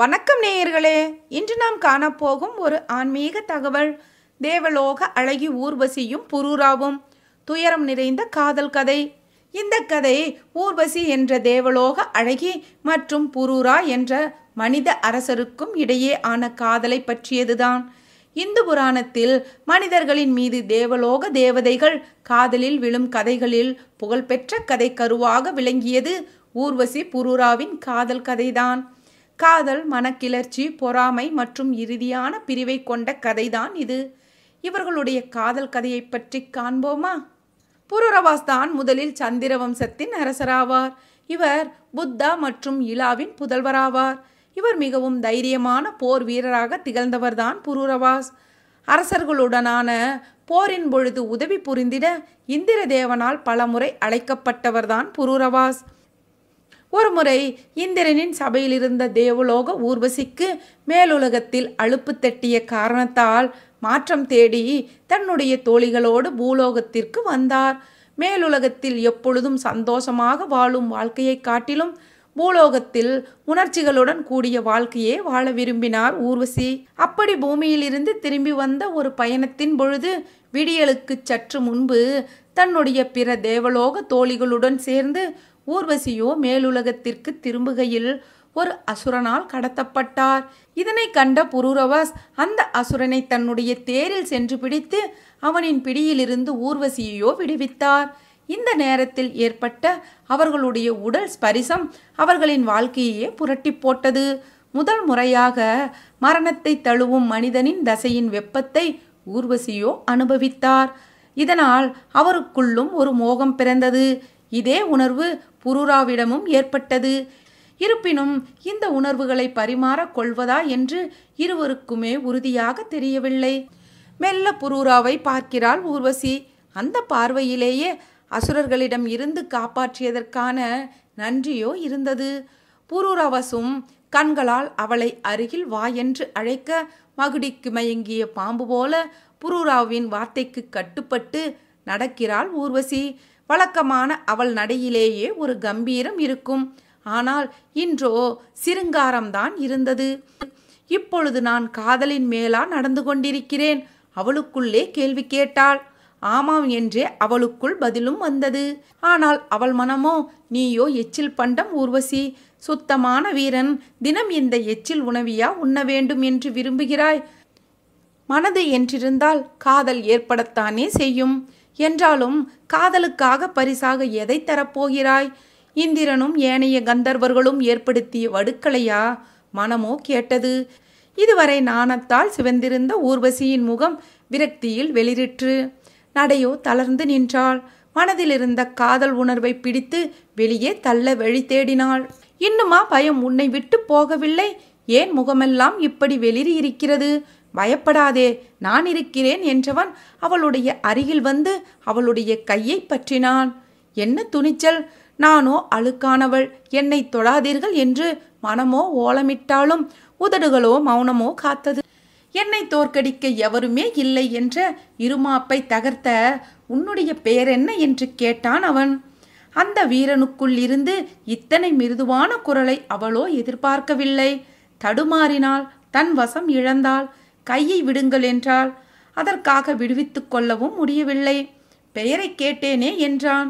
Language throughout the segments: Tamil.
வணக்கம் நேயர்களே இன்று நாம் காணப்போகும் ஒரு ஆன்மீக தகவல் தேவலோக அழகி ஊர்வசியும் புரூராவும் துயரம் நிறைந்த காதல் கதை இந்த கதை ஊர்வசி என்ற தேவலோக அழகி மற்றும் புரூரா என்ற மனித அரசருக்கும் இடையே ஆன காதலை பற்றியதுதான் இந்து புராணத்தில் மனிதர்களின் மீது தேவலோக தேவதைகள் காதலில் விழும் கதைகளில் புகழ்பெற்ற கதை கருவாக விளங்கியது ஊர்வசி புரூராவின் காதல் கதைதான் காதல் மனக்கிளர்ச்சி பொறாமை மற்றும் இறுதியான பிரிவை கொண்ட கதைதான் இது இவர்களுடைய காதல் கதையை பற்றி காண்போமா புரூரவாஸ் தான் முதலில் சந்திர வம்சத்தின் அரசராவார் இவர் புத்தா மற்றும் இலாவின் புதல்வராவார் இவர் மிகவும் தைரியமான போர் வீரராக திகழ்ந்தவர்தான் புருரவாஸ் அரசர்களுடனான போரின் பொழுது உதவி புரிந்திட இந்திர தேவனால் பலமுறை அழைக்கப்பட்டவர்தான் புருரவாஸ் ஒருமுறை இந்திரனின் சபையில் இருந்த தேவலோக ஊர்வசிக்கு மேலுலகத்தில் அழுப்பு தட்டிய காரணத்தால் மாற்றம் தேடி தன்னுடைய தோழிகளோடு பூலோகத்திற்கு வந்தார் மேலுலகத்தில் எப்பொழுதும் சந்தோஷமாக வாழும் வாழ்க்கையை காட்டிலும் பூலோகத்தில் உணர்ச்சிகளுடன் கூடிய வாழ்க்கையே வாழ விரும்பினார் ஊர்வசி அப்படி பூமியிலிருந்து திரும்பி வந்த ஒரு பயணத்தின் பொழுது விடியலுக்கு சற்று முன்பு தன்னுடைய பிற தேவலோக தோழிகளுடன் சேர்ந்து ஊர்வசியோ மேலுலகத்திற்கு திரும்புகையில் ஒரு அசுரனால் கடத்தப்பட்டார் இதனை கண்ட புரூரவாஸ் அந்த அசுரனை தன்னுடைய தேரில் சென்று பிடித்து அவனின் பிடியிலிருந்து ஊர்வசியையோ விடுவித்தார் இந்த நேரத்தில் ஏற்பட்ட அவர்களுடைய உடல் ஸ்பரிசம் அவர்களின் வாழ்க்கையே புரட்டி போட்டது முதல் முறையாக மரணத்தை தழுவும் மனிதனின் தசையின் வெப்பத்தை ஊர்வசியோ அனுபவித்தார் இதனால் அவருக்குள்ளும் ஒரு மோகம் பிறந்தது இதே உணர்வு புருராவிடமும் ஏற்பட்டது இருப்பினும் இந்த உணர்வுகளை பரிமாறக் கொள்வதா என்று இருவருக்குமே உறுதியாக தெரியவில்லை மெல்ல புரூராவை பார்க்கிறாள் ஊர்வசி அந்த பார்வையிலேயே அசுரர்களிடம் இருந்து காப்பாற்றியதற்கான நன்றியோ இருந்தது புரூராவசும் கண்களால் அவளை அருகில் வா என்று அழைக்க மகுடிக்கு மயங்கிய பாம்பு போல புரூராவின் வார்த்தைக்கு கட்டுப்பட்டு நடக்கிறாள் ஊர்வசி வழக்கமான அவள் நடையிலேயே ஒரு கம்பீரம் இருக்கும் ஆனால் இன்றோ சிருங்காரம்தான் இருந்தது இப்பொழுது நான் காதலின் மேலா நடந்து கொண்டிருக்கிறேன் அவளுக்குள்ளே கேள்வி கேட்டாள் ஆமாம் என்றே அவளுக்குள் பதிலும் வந்தது ஆனால் அவள் மனமோ நீயோ எச்சில் பண்டம் ஊர்வசி சுத்தமான வீரன் தினம் இந்த எச்சில் உணவியா உண்ண வேண்டும் என்று விரும்புகிறாய் மனது என்றிருந்தால் காதல் ஏற்படத்தானே செய்யும் என்றாலும் காதலுக்காக பரிசாக எதை தரப்போகிறாய் இந்திரனும் ஏனைய கந்தர்வர்களும் ஏற்படுத்திய வடுக்களையா மனமோ கேட்டது இதுவரை நாணத்தால் சிவந்திருந்த ஊர்வசியின் முகம் விரக்தியில் வெளிரிற்று நடையோ தளர்ந்து நின்றாள் மனதிலிருந்த காதல் உணர்வை பிடித்து வெளியே தள்ள வழி தேடினாள் இன்னுமா பயம் உன்னை விட்டு போகவில்லை ஏன் முகமெல்லாம் இப்படி வெளிரி இருக்கிறது பயப்படாதே நான் இருக்கிறேன் என்றவன் அவளுடைய அருகில் வந்து அவளுடைய கையை பற்றினான் என்ன துணிச்சல் நானோ அழுக்கானவள் என்னை தொழாதீர்கள் என்று மனமோ ஓலமிட்டாலும் உதடுகளோ மௌனமோ காத்தது என்னை தோற்கடிக்க எவருமே இல்லை என்ற இருமாப்பை தகர்த்த உன்னுடைய பெயர் என்ன என்று கேட்டான் அவன் அந்த வீரனுக்குள் இருந்து இத்தனை மிருதுவான குரலை அவளோ எதிர்பார்க்கவில்லை தடுமாறினாள் தன் வசம் இழந்தாள் கையை விடுங்கள் என்றால் அதற்காக விடுவித்துக் கொள்ளவும் முடியவில்லை பெயரை கேட்டேனே என்றான்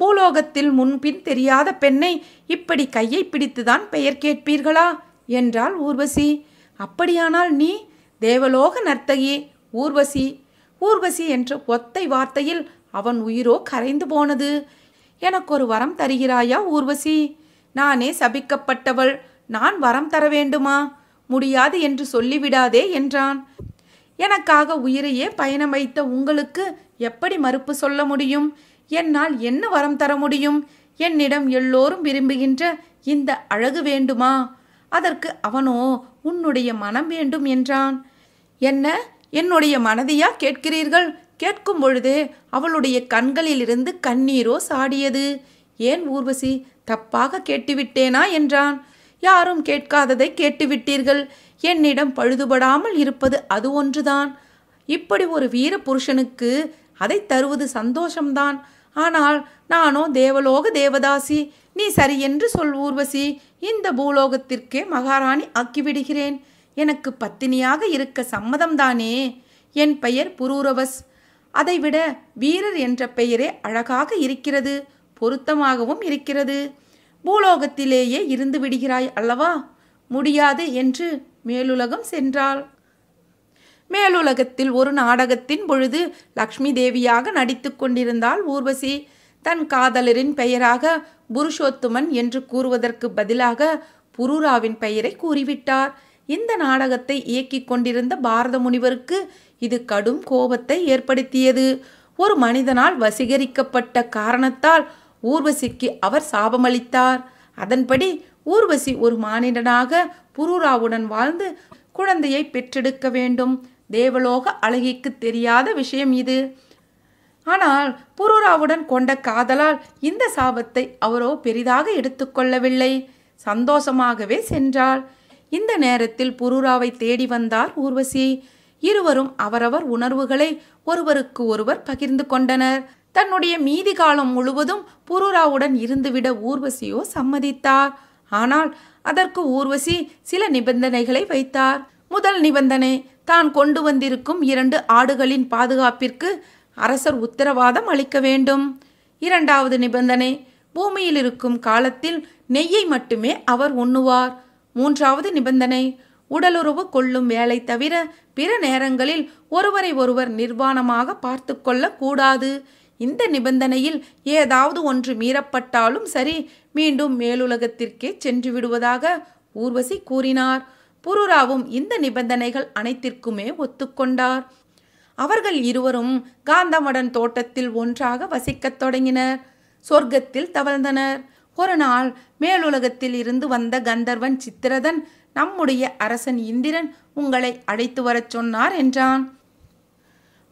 பூலோகத்தில் முன்பின் தெரியாத பெண்ணை இப்படி கையை பிடித்துதான் பெயர் கேட்பீர்களா என்றாள் ஊர்வசி அப்படியானால் நீ தேவலோக நர்த்தகி ஊர்வசி ஊர்வசி என்ற ஒத்தை வார்த்தையில் அவன் உயிரோ கரைந்து போனது எனக்கு ஒரு வரம் தருகிறாயா ஊர்வசி நானே சபிக்கப்பட்டவள் நான் வரம் தர வேண்டுமா முடியாது என்று சொல்லிவிடாதே என்றான் எனக்காக உயிரையே பயணம் வைத்த உங்களுக்கு எப்படி மறுப்பு சொல்ல முடியும் என்னால் என்ன வரம் தர முடியும் என்னிடம் எல்லோரும் விரும்புகின்ற இந்த அழகு வேண்டுமா அதற்கு அவனோ உன்னுடைய மனம் வேண்டும் என்றான் என்ன என்னுடைய மனதையா கேட்கிறீர்கள் கேட்கும் பொழுதே அவளுடைய கண்களிலிருந்து கண்ணீரோ சாடியது ஏன் ஊர்வசி தப்பாக கேட்டுவிட்டேனா என்றான் யாரும் கேட்காததை கேட்டுவிட்டீர்கள் என்னிடம் பழுதுபடாமல் இருப்பது அது ஒன்றுதான் இப்படி ஒரு வீர புருஷனுக்கு அதை தருவது சந்தோஷம்தான் ஆனால் நானோ தேவலோக தேவதாசி நீ சரியென்று சொல் ஊர்வசி இந்த பூலோகத்திற்கே மகாராணி ஆக்கிவிடுகிறேன் எனக்கு பத்தினியாக இருக்க சம்மதம்தானே என் பெயர் புரூரவஸ் அதைவிட வீரர் என்ற பெயரே அழகாக இருக்கிறது பொருத்தமாகவும் இருக்கிறது பூலோகத்திலேயே இருந்து விடுகிறாய் அல்லவா முடியாது என்று மேலுலகம் சென்றாள் மேலுலகத்தில் ஒரு நாடகத்தின் பொழுது லக்ஷ்மி தேவியாக நடித்து கொண்டிருந்தாள் ஊர்வசி தன் காதலரின் பெயராக புருஷோத்துமன் என்று கூறுவதற்கு பதிலாக புரூராவின் பெயரை கூறிவிட்டார் இந்த நாடகத்தை இயக்கிக் கொண்டிருந்த பாரத முனிவருக்கு இது கடும் கோபத்தை ஏற்படுத்தியது ஒரு மனிதனால் வசீகரிக்கப்பட்ட காரணத்தால் ஊர்வசிக்கு அவர் சாபமளித்தார் அதன்படி ஊர்வசி ஒரு மானிடனாக புரூராவுடன் வாழ்ந்து குழந்தையை பெற்றெடுக்க வேண்டும் தேவலோக அழகிக்கு தெரியாத விஷயம் இது ஆனால் புரூராவுடன் கொண்ட காதலால் இந்த சாபத்தை அவரோ பெரிதாக எடுத்துக்கொள்ளவில்லை சந்தோஷமாகவே சென்றாள் இந்த நேரத்தில் புரூராவை தேடி வந்தார் ஊர்வசி இருவரும் அவரவர் உணர்வுகளை ஒருவருக்கு ஒருவர் பகிர்ந்து கொண்டனர் தன்னுடைய மீதி காலம் முழுவதும் புருராவுடன் இருந்துவிட ஊர்வசியோ சம்மதித்தார் ஆனால் அதற்கு ஊர்வசி சில நிபந்தனைகளை வைத்தார் முதல் நிபந்தனை தான் கொண்டு வந்திருக்கும் இரண்டு ஆடுகளின் பாதுகாப்பிற்கு அரசர் உத்தரவாதம் அளிக்க வேண்டும் இரண்டாவது நிபந்தனை பூமியில் இருக்கும் காலத்தில் நெய்யை மட்டுமே அவர் உண்ணுவார் மூன்றாவது நிபந்தனை உடலுறவு கொள்ளும் வேலை தவிர பிற நேரங்களில் ஒருவரை ஒருவர் நிர்வாணமாக பார்த்து கொள்ளக்கூடாது இந்த நிபந்தனையில் ஏதாவது ஒன்று மீறப்பட்டாலும் சரி மீண்டும் மேலுலகத்திற்கே சென்று விடுவதாக ஊர்வசி கூறினார் புருராவும் இந்த நிபந்தனைகள் அனைத்திற்குமே ஒத்துக்கொண்டார் அவர்கள் இருவரும் காந்தமடன் தோட்டத்தில் ஒன்றாக வசிக்கத் தொடங்கினர் சொர்க்கத்தில் தவழ்ந்தனர் ஒரு நாள் மேலுலகத்தில் இருந்து வந்த கந்தர்வன் சித்திரதன் நம்முடைய அரசன் இந்திரன் உங்களை அழைத்து வரச் சொன்னார் என்றான்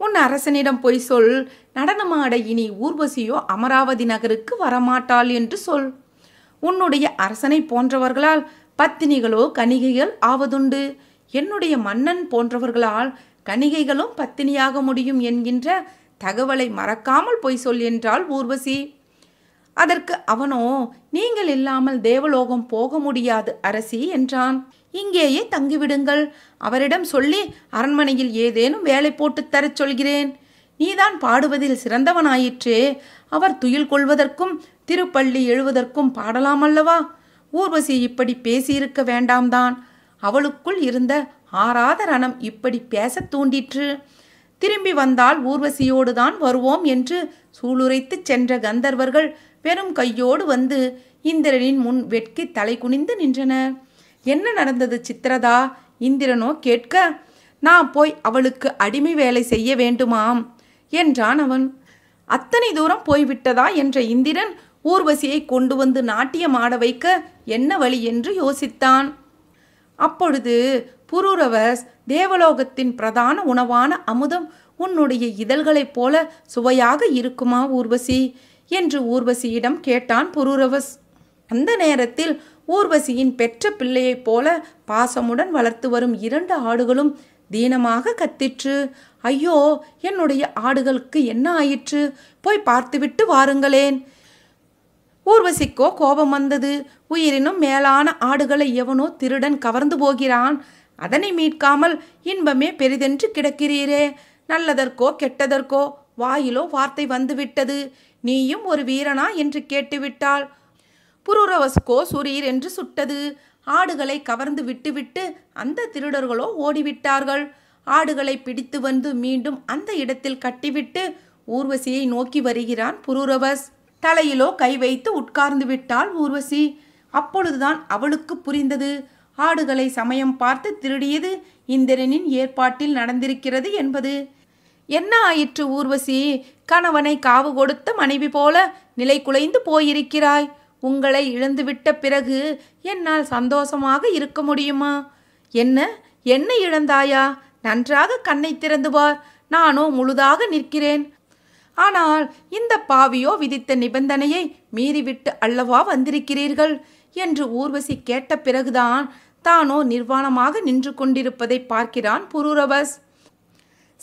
உன் அரசனிடம் போய் சொல் நடனமாட இனி ஊர்வசியோ அமராவதி நகருக்கு வரமாட்டாள் என்று சொல் உன்னுடைய அரசனை போன்றவர்களால் பத்தினிகளோ கணிகைகள் ஆவதுண்டு என்னுடைய மன்னன் போன்றவர்களால் கணிகைகளும் பத்தினியாக முடியும் என்கின்ற தகவலை மறக்காமல் போய் சொல் என்றாள் ஊர்வசி அதற்கு அவனோ நீங்கள் இல்லாமல் தேவலோகம் போக முடியாது அரசி என்றான் இங்கேயே தங்கிவிடுங்கள் அவரிடம் சொல்லி அரண்மனையில் ஏதேனும் வேலை போட்டு தரச் சொல்கிறேன் நீதான் பாடுவதில் சிறந்தவனாயிற்றே அவர் துயில் கொள்வதற்கும் திருப்பள்ளி எழுவதற்கும் பாடலாமல்லவா ஊர்வசி இப்படி பேசியிருக்க வேண்டாம்தான் அவளுக்குள் இருந்த ஆறாத ரணம் இப்படி பேசத் தூண்டிற்று திரும்பி வந்தால் ஊர்வசியோடுதான் வருவோம் என்று சூளுரைத்துச் சென்ற கந்தர்வர்கள் பெரும் கையோடு வந்து இந்திரனின் முன் வெட்கி தலை குனிந்து நின்றனர் என்ன நடந்தது சித்திரதா இந்திரனோ கேட்க நான் போய் அவளுக்கு அடிமை வேலை செய்ய வேண்டுமாம் என்றான் அவன் அத்தனை தூரம் போய்விட்டதா என்ற இந்திரன் ஊர்வசியை கொண்டு வந்து நாட்டியமாட வைக்க என்ன வழி என்று யோசித்தான் அப்பொழுது புரூரவஸ் தேவலோகத்தின் பிரதான உணவான அமுதம் உன்னுடைய இதழ்களைப் போல சுவையாக இருக்குமா ஊர்வசி என்று ஊர்வசியிடம் கேட்டான் புரூரவஸ் அந்த நேரத்தில் ஊர்வசியின் பெற்ற பிள்ளையைப் போல பாசமுடன் வளர்த்து வரும் இரண்டு ஆடுகளும் தீனமாக கத்திற்று ஐயோ என்னுடைய ஆடுகளுக்கு என்ன ஆயிற்று போய் பார்த்துவிட்டு வாருங்களேன் ஊர்வசிக்கோ கோபம் வந்தது உயிரினும் மேலான ஆடுகளை எவனோ திருடன் கவர்ந்து போகிறான் அதனை மீட்காமல் இன்பமே பெரிதென்று கிடக்கிறீரே நல்லதற்கோ கெட்டதற்கோ வாயிலோ வார்த்தை வந்துவிட்டது நீயும் ஒரு வீரனா என்று கேட்டுவிட்டாள் புருரவஸ்கோ சுரீர் என்று சுட்டது ஆடுகளை கவர்ந்து விட்டுவிட்டு அந்த திருடர்களோ ஓடிவிட்டார்கள் ஆடுகளை பிடித்து வந்து மீண்டும் அந்த இடத்தில் கட்டிவிட்டு ஊர்வசியை நோக்கி வருகிறான் புரூரவஸ் தலையிலோ கை வைத்து உட்கார்ந்து விட்டாள் ஊர்வசி அப்பொழுதுதான் அவளுக்கு புரிந்தது ஆடுகளை சமயம் பார்த்து திருடியது இந்திரனின் ஏற்பாட்டில் நடந்திருக்கிறது என்பது என்ன ஆயிற்று ஊர்வசி கணவனை காவு கொடுத்த மனைவி போல நிலை குலைந்து போயிருக்கிறாய் உங்களை இழந்துவிட்ட பிறகு என்னால் சந்தோஷமாக இருக்க முடியுமா என்ன என்ன இழந்தாயா நன்றாக கண்ணை திறந்து பார் நானோ முழுதாக நிற்கிறேன் ஆனால் இந்த பாவியோ விதித்த நிபந்தனையை மீறிவிட்டு அல்லவா வந்திருக்கிறீர்கள் என்று ஊர்வசி கேட்ட பிறகுதான் தானோ நிர்வாணமாக நின்று கொண்டிருப்பதை பார்க்கிறான் புரூரபஸ்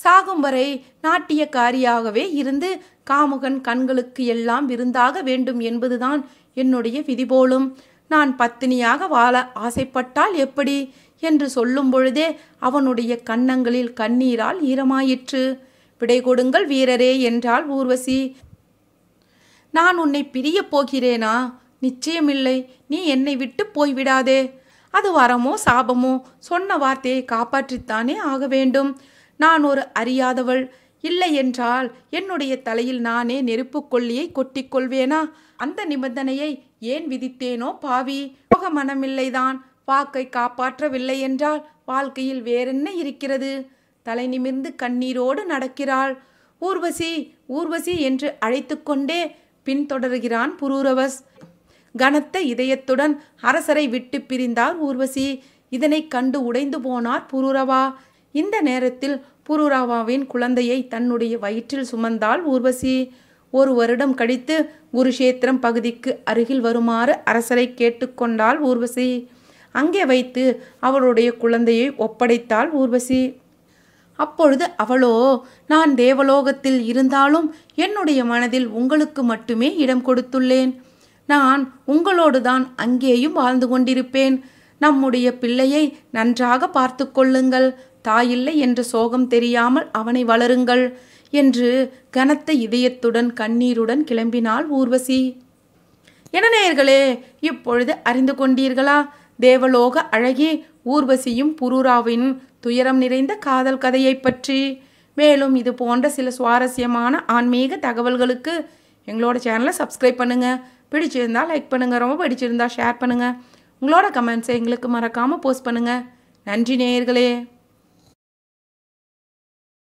சாகும் வரை நாட்டியக்காரியாகவே இருந்து காமுகன் கண்களுக்கு எல்லாம் விருந்தாக வேண்டும் என்பதுதான் என்னுடைய விதிபோலும் நான் பத்தினியாக வாழ ஆசைப்பட்டால் எப்படி என்று சொல்லும் பொழுதே அவனுடைய கன்னங்களில் கண்ணீரால் ஈரமாயிற்று விடை கொடுங்கள் வீரரே என்றாள் ஊர்வசி நான் உன்னை பிரியப் போகிறேனா நிச்சயமில்லை நீ என்னை விட்டு போய்விடாதே அது வரமோ சாபமோ சொன்ன வார்த்தையை காப்பாற்றித்தானே ஆக வேண்டும் நான் ஒரு அறியாதவள் இல்லை என்றால் என்னுடைய தலையில் நானே நெருப்பு கொல்லியை கொட்டிக்கொள்வேனா அந்த நிபந்தனையை ஏன் விதித்தேனோ பாவி போக மனமில்லைதான் வாக்கை காப்பாற்றவில்லை என்றால் வாழ்க்கையில் வேறென்ன இருக்கிறது தலை நிமிர்ந்து கண்ணீரோடு நடக்கிறாள் ஊர்வசி ஊர்வசி என்று அழைத்து கொண்டே பின்தொடர்கிறான் புரூரவஸ் கனத்த இதயத்துடன் அரசரை விட்டு பிரிந்தார் ஊர்வசி இதனை கண்டு உடைந்து போனார் புரூரவா இந்த நேரத்தில் புருராவாவின் குழந்தையை தன்னுடைய வயிற்றில் சுமந்தால் ஊர்வசி ஒரு வருடம் கழித்து குருஷேத்திரம் பகுதிக்கு அருகில் வருமாறு அரசரை கேட்டுக்கொண்டாள் ஊர்வசி அங்கே வைத்து அவளுடைய குழந்தையை ஒப்படைத்தாள் ஊர்வசி அப்பொழுது அவளோ நான் தேவலோகத்தில் இருந்தாலும் என்னுடைய மனதில் உங்களுக்கு மட்டுமே இடம் கொடுத்துள்ளேன் நான் உங்களோடுதான் அங்கேயும் வாழ்ந்து கொண்டிருப்பேன் நம்முடைய பிள்ளையை நன்றாக பார்த்து கொள்ளுங்கள் தாயில்லை என்ற சோகம் தெரியாமல் அவனை வளருங்கள் என்று கனத்த இதயத்துடன் கண்ணீருடன் கிளம்பினாள் ஊர்வசி என நேயர்களே இப்பொழுது அறிந்து கொண்டீர்களா தேவலோக அழகி ஊர்வசியும் புரூராவின் துயரம் நிறைந்த காதல் கதையை பற்றி மேலும் இது போன்ற சில சுவாரஸ்யமான ஆன்மீக தகவல்களுக்கு எங்களோட சேனலை சப்ஸ்கிரைப் பண்ணுங்கள் பிடிச்சிருந்தால் லைக் பண்ணுங்கள் ரொம்ப பிடிச்சிருந்தால் ஷேர் பண்ணுங்கள் உங்களோட கமெண்ட்ஸை எங்களுக்கு மறக்காமல் போஸ்ட் பண்ணுங்கள் நன்றி நேயர்களே